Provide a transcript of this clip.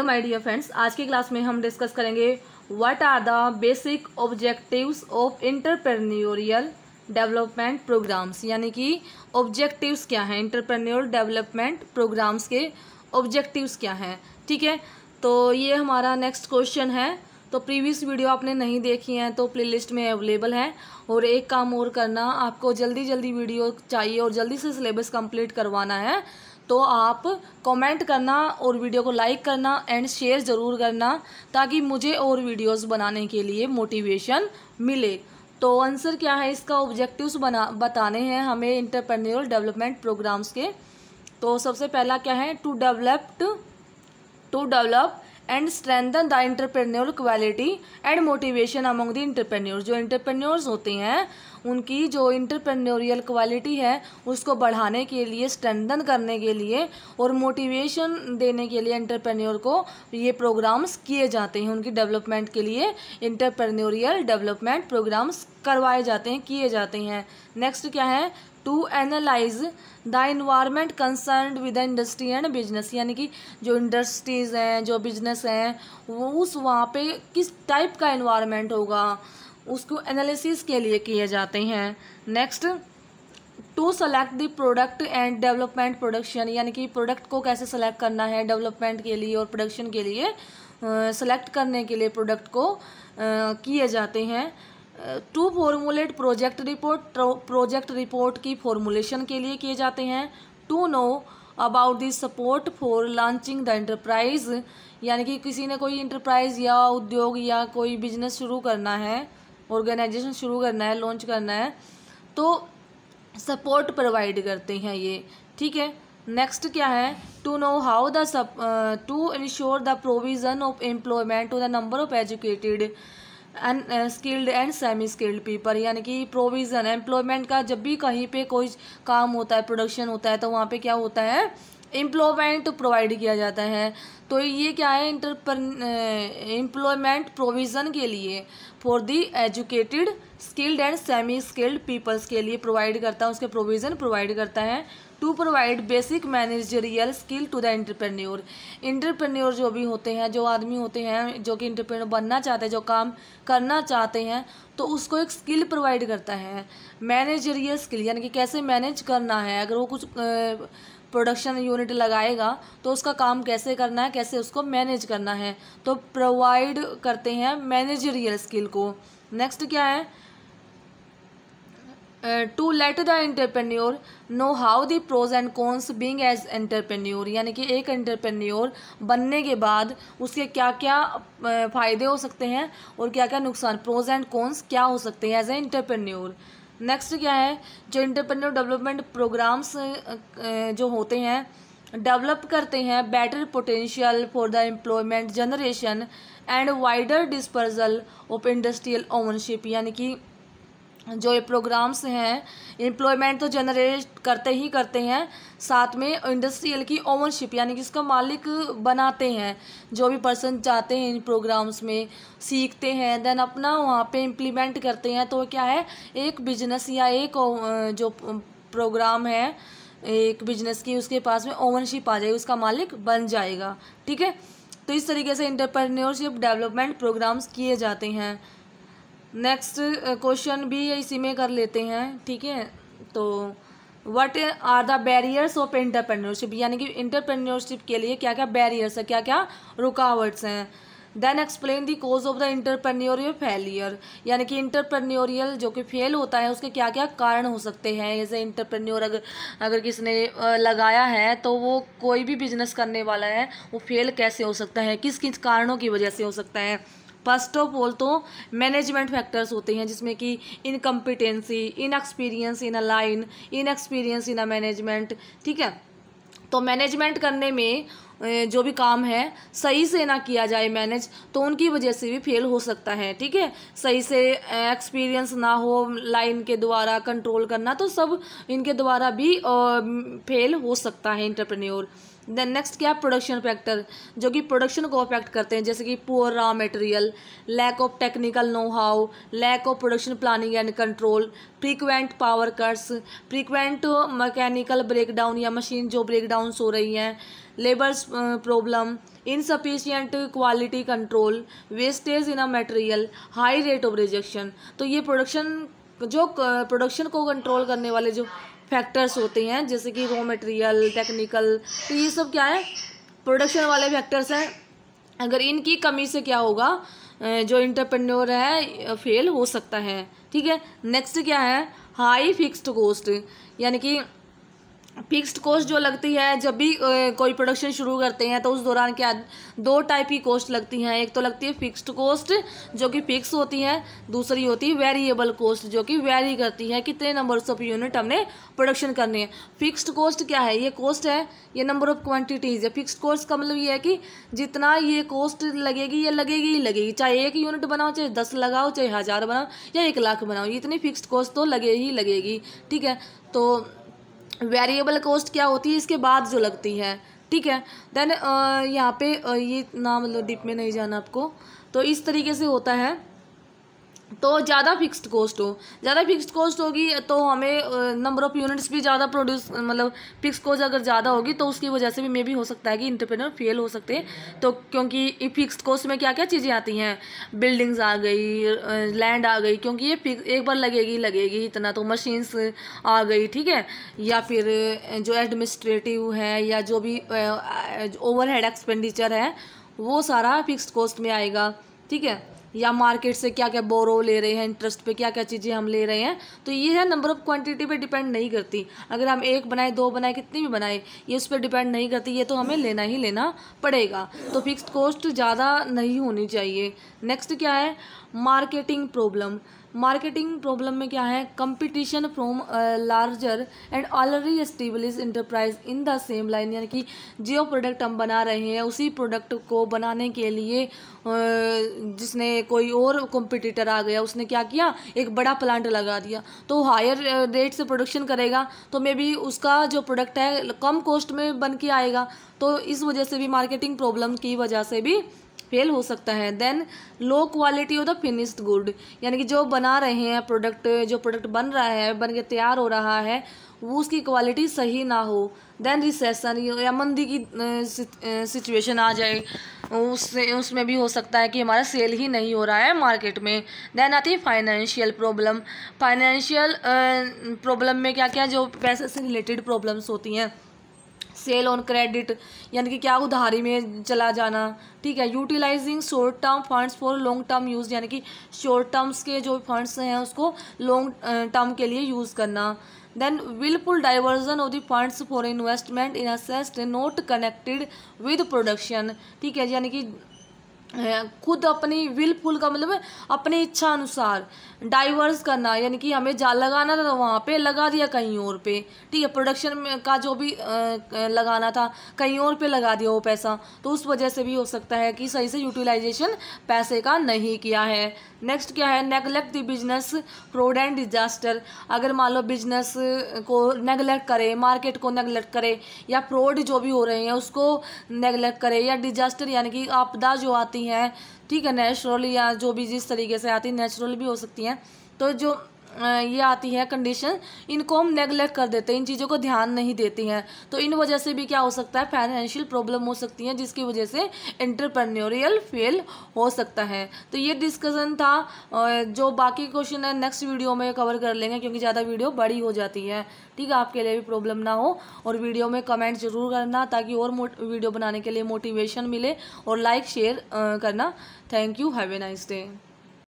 तो my dear friends आज की क्लास में हम डिस्कस करेंगे what are the basic objectives of entrepreneurial development programmes यानी कि ऑब्जेक्टिव्स क्या हैं इंटरप्रेन्योर डेवलपमेंट प्रोग्राम्स के ऑब्जेक्टिव्स क्या हैं ठीक है तो ये हमारा नेक्स्ट क्वेश्चन है तो प्रीवियस वीडियो आपने नहीं देखी है तो प्लेलिस्ट में अवेलेबल है और एक काम और करना आपको जल्दी जल्दी वीडियो चाहिए और जल्दी से सिलेबस कम्प्लीट करवाना है तो आप कमेंट करना और वीडियो को लाइक करना एंड शेयर ज़रूर करना ताकि मुझे और वीडियोस बनाने के लिए मोटिवेशन मिले तो आंसर क्या है इसका ऑब्जेक्टिव्स बना बताने हैं हमें इंटरप्रेन्योर डेवलपमेंट प्रोग्राम्स के तो सबसे पहला क्या है to developed to develop and strengthen the entrepreneur quality and motivation among the entrepreneur जो इंटरप्रेन्योर्स होते हैं उनकी जो इंटरप्रेन्योरियल क्वालिटी है उसको बढ़ाने के लिए स्ट्रेंथन करने के लिए और मोटिवेशन देने के लिए इंटरप्रेन्योर को ये प्रोग्राम्स किए जाते हैं उनकी डेवलपमेंट के लिए इंटरप्रेन्योरियल डेवलपमेंट प्रोग्राम्स करवाए जाते हैं किए जाते हैं नेक्स्ट क्या है to analyse the environment concern with industry and business यानी कि जो इंडस्ट्रीज़ हैं जो बिजनेस हैं वो उस वहाँ पे किस टाइप का इन्वायरमेंट होगा उसको एनालिसिस के लिए किए जाते हैं next to select the product and development production यानी कि प्रोडक्ट को कैसे सेलेक्ट करना है डेवलपमेंट के लिए और प्रोडक्शन के लिए सेलेक्ट uh, करने के लिए प्रोडक्ट को uh, किए जाते हैं to formulate project report project report की फॉर्मुलेशन के लिए किए जाते हैं to know about the support for launching the enterprise यानी कि किसी ने कोई इंटरप्राइज या उद्योग या कोई बिजनेस शुरू करना है ऑर्गेनाइजेशन शुरू करना है लॉन्च करना है तो सपोर्ट प्रोवाइड करते हैं ये ठीक है नेक्स्ट क्या है to know how the to ensure the provision of employment to the number of educated unskilled and semi skilled people यानी कि प्रोविज़न एम्प्लॉयमेंट का जब भी कहीं पे कोई काम होता है प्रोडक्शन होता है तो वहाँ पे क्या होता है एम्प्लॉयमेंट प्रोवाइड किया जाता है तो ये क्या है इंटरप्र एम्प्लॉयमेंट प्रोविज़न के लिए for the educated skilled and semi skilled peoples के लिए प्रोवाइड करता है उसके प्रोविज़न प्रोवाइड करता है to provide basic managerial skill to the entrepreneur entrepreneur जो भी होते हैं जो आदमी होते हैं जो कि इंटरप्रेन्योर बनना चाहते हैं जो काम करना चाहते हैं तो उसको एक स्किल प्रोवाइड करता है मैनेजरियल स्किल यानी कि कैसे मैनेज करना है अगर वो कुछ प्रोडक्शन यूनिट लगाएगा तो उसका काम कैसे करना है कैसे उसको मैनेज करना है तो प्रोवाइड करते हैं मैनेजरियल स्किल को नेक्स्ट क्या है to let the entrepreneur know how the pros and cons being as entrepreneur यानी कि एक एंटरप्रेन्योर बनने के बाद उसके क्या क्या फ़ायदे हो सकते हैं और क्या क्या नुकसान प्रोज एंड कॉन्स क्या हो सकते हैं एज ए इंटरप्रेन्योर नेक्स्ट क्या है जो इंटरप्रेन्योर डेवलपमेंट प्रोग्राम्स जो होते हैं डेवलप करते हैं better potential for the employment generation and wider dispersal of industrial ownership यानी कि जो ये प्रोग्राम्स हैं एम्प्लॉयमेंट तो जनरेट करते ही करते हैं साथ में इंडस्ट्रियल की ओनरशिप यानी कि उसका मालिक बनाते हैं जो भी पर्सन जाते हैं इन प्रोग्राम्स में सीखते हैं देन अपना वहाँ पे इम्प्लीमेंट करते हैं तो क्या है एक बिजनेस या एक जो प्रोग्राम है एक बिजनेस की उसके पास में ओनरशिप आ जाएगी उसका मालिक बन जाएगा ठीक है तो इस तरीके से इंटरप्रेन्योरशिप डेवलपमेंट प्रोग्राम्स किए जाते हैं नेक्स्ट क्वेश्चन uh, भी इसी में कर लेते हैं ठीक है तो what are the barriers of entrepreneurship यानी कि इंटरप्रेन्योरशिप के लिए क्या क्या बैरियर्स है क्या क्या रुकावट्स हैं then explain the cause of the entrepreneurial failure यानी कि इंटरप्रन्योरियल जो कि फेल होता है उसके क्या क्या कारण हो सकते हैं जैसे इंटरप्रन्योर अगर अगर किसी ने लगाया है तो वो कोई भी बिजनेस करने वाला है वो फेल कैसे हो सकता है किस किस कारणों की वजह से हो सकता है फर्स्ट ऑफ ऑल तो मैनेजमेंट फैक्टर्स होते हैं जिसमें कि incompetency inexperience in a line inexperience in a management ठीक है तो मैनेजमेंट करने में जो भी काम है सही से ना किया जाए मैनेज तो उनकी वजह से भी फेल हो सकता है ठीक है सही से एक्सपीरियंस ना हो लाइन के द्वारा कंट्रोल करना तो सब इनके द्वारा भी फेल हो सकता है इंटरप्रेन्योर देन नेक्स्ट क्या प्रोडक्शन फैक्टर जो कि प्रोडक्शन को अफेक्ट करते हैं जैसे कि poor raw material lack of technical know how lack of production planning and control frequent power cuts frequent mechanical breakdown या मशीन जो ब्रेकडाउन हो रही हैं labours problem insufficient quality control wastage in a material high rate of rejection तो ये production जो production uh, को control करने वाले जो फैक्टर्स होते हैं जैसे कि रॉ मटेरियल टेक्निकल तो ये सब क्या है प्रोडक्शन वाले फैक्टर्स हैं अगर इनकी कमी से क्या होगा जो इंटरप्रेन्योर है फेल हो सकता है ठीक है नेक्स्ट क्या है हाई फिक्स्ड कॉस्ट यानी कि फिक्स्ड कॉस्ट जो लगती है जब भी कोई प्रोडक्शन शुरू करते हैं तो उस दौरान क्या दो टाइप की कॉस्ट लगती हैं एक तो लगती है फिक्स्ड कॉस्ट जो कि फिक्स होती है दूसरी होती है वेरिएबल कॉस्ट जो कि वेरी करती है कितने नंबर ऑफ यूनिट हमने प्रोडक्शन करने हैं फिक्स्ड कॉस्ट क्या है ये कॉस्ट है ये नंबर ऑफ क्वान्टिटीज़ है फिक्सड कॉस्ट का मतलब ये है कि जितना ये कॉस्ट लगेगी ये लगेगी ही लगेगी चाहे एक यूनिट बनाओ चाहे दस लगाओ चाहे हज़ार बनाओ या एक लाख बनाओ इतनी फिक्सड कॉस्ट तो लगे ही लगेगी ठीक है तो वेरिएबल कॉस्ट क्या होती है इसके बाद जो लगती है ठीक है देन यहाँ पे ये ना मतलब डिप में नहीं जाना आपको तो इस तरीके से होता है तो ज़्यादा फिक्स्ड कॉस्ट हो ज़्यादा फिक्स्ड कॉस्ट होगी तो हमें नंबर ऑफ़ यूनिट्स भी ज़्यादा प्रोड्यूस मतलब फिक्स कॉस्ट अगर ज़्यादा होगी तो उसकी वजह से भी मे भी हो सकता है कि इंटरप्रेनर फेल हो सकते हैं तो क्योंकि फिक्स्ड कॉस्ट में क्या क्या चीज़ें आती हैं बिल्डिंग्स आ गई लैंड आ गई क्योंकि ये एक बार लगेगी लगेगी इतना तो मशीन्स आ गई ठीक है या फिर जो एडमिनिस्ट्रेटिव है या जो भी हेड एक्सपेंडिचर है वो सारा फिक्स्ड कॉस्ट में आएगा ठीक है या मार्केट से क्या क्या बोरो ले रहे हैं इंटरेस्ट पे क्या क्या चीज़ें हम ले रहे हैं तो ये है नंबर ऑफ़ क्वांटिटी पे डिपेंड नहीं करती अगर हम एक बनाए दो बनाए कितनी भी बनाए ये उस पर डिपेंड नहीं करती ये तो हमें लेना ही लेना पड़ेगा तो फिक्स कॉस्ट ज़्यादा नहीं होनी चाहिए नेक्स्ट क्या है मार्केटिंग प्रॉब्लम मार्केटिंग प्रॉब्लम में क्या है competition from larger and already establish enterprise in the same line यानी कि जो प्रोडक्ट हम बना रहे हैं उसी प्रोडक्ट को बनाने के लिए जिसने कोई और कॉम्पिटिटर आ गया उसने क्या किया एक बड़ा प्लांट लगा दिया तो हायर रेट से प्रोडक्शन करेगा तो मे बी उसका जो प्रोडक्ट है कम कॉस्ट में बन के आएगा तो इस वजह से भी मार्केटिंग प्रॉब्लम की वजह से भी फेल हो सकता है then low quality of the finished good यानी कि जो बना रहे हैं प्रोडक्ट जो प्रोडक्ट बन रहा है बन के तैयार हो रहा है वो उसकी क्वालिटी सही ना हो देन रिसेसन या मंदी की सिचुएशन आ जाए उससे उसमें भी हो सकता है कि हमारा सेल ही नहीं हो रहा है मार्केट में देन आती है फाइनेंशियल प्रॉब्लम फाइनेंशियल प्रॉब्लम में क्या क्या जो पैसे से रिलेटेड प्रॉब्लम्स होती हैं सेल ऑन क्रेडिट यानी कि क्या उधारी में चला जाना ठीक है utilising short term funds for long term use यानी कि शॉर्ट टर्म्स के जो फंड्स हैं उसको लॉन्ग टर्म के लिए यूज़ करना then wilful diversion of the funds for investment in assets not connected with production ठीक है यानी कि खुद अपनी विलफुल का मतलब अपनी इच्छा अनुसार डाइवर्स करना यानी कि हमें जाल लगाना था तो वहाँ पे लगा दिया कहीं और पे ठीक है प्रोडक्शन में का जो भी लगाना था कहीं और पे लगा दिया वो पैसा तो उस वजह से भी हो सकता है कि सही से यूटिलाइजेशन पैसे का नहीं किया है नेक्स्ट क्या है neglect the business fraud and disaster अगर मान लो बिजनेस को नेगलेक्ट करे मार्केट को नेगलेक्ट करे या फ्रॉड जो भी हो रहे हैं उसको नेगलेक्ट करे या डिजास्टर यानी कि आपदा जो आती हैं ठीक है नेचुरल या जो भी जिस तरीके से आती है नेचुरल भी हो सकती हैं तो जो ये आती है कंडीशन इनको हम नेगलेक्ट कर देते हैं इन चीज़ों को ध्यान नहीं देती हैं तो इन वजह से भी क्या हो सकता है फाइनेंशियल प्रॉब्लम हो सकती है जिसकी वजह से इंटरप्रन्योरियल फेल हो सकता है तो ये डिस्कशन था जो बाकी क्वेश्चन है नेक्स्ट वीडियो में कवर कर लेंगे क्योंकि ज़्यादा वीडियो बड़ी हो जाती है ठीक है आपके लिए भी प्रॉब्लम ना हो और वीडियो में कमेंट जरूर करना ताकि और वीडियो बनाने के लिए मोटिवेशन मिले और लाइक शेयर करना thank you have a nice day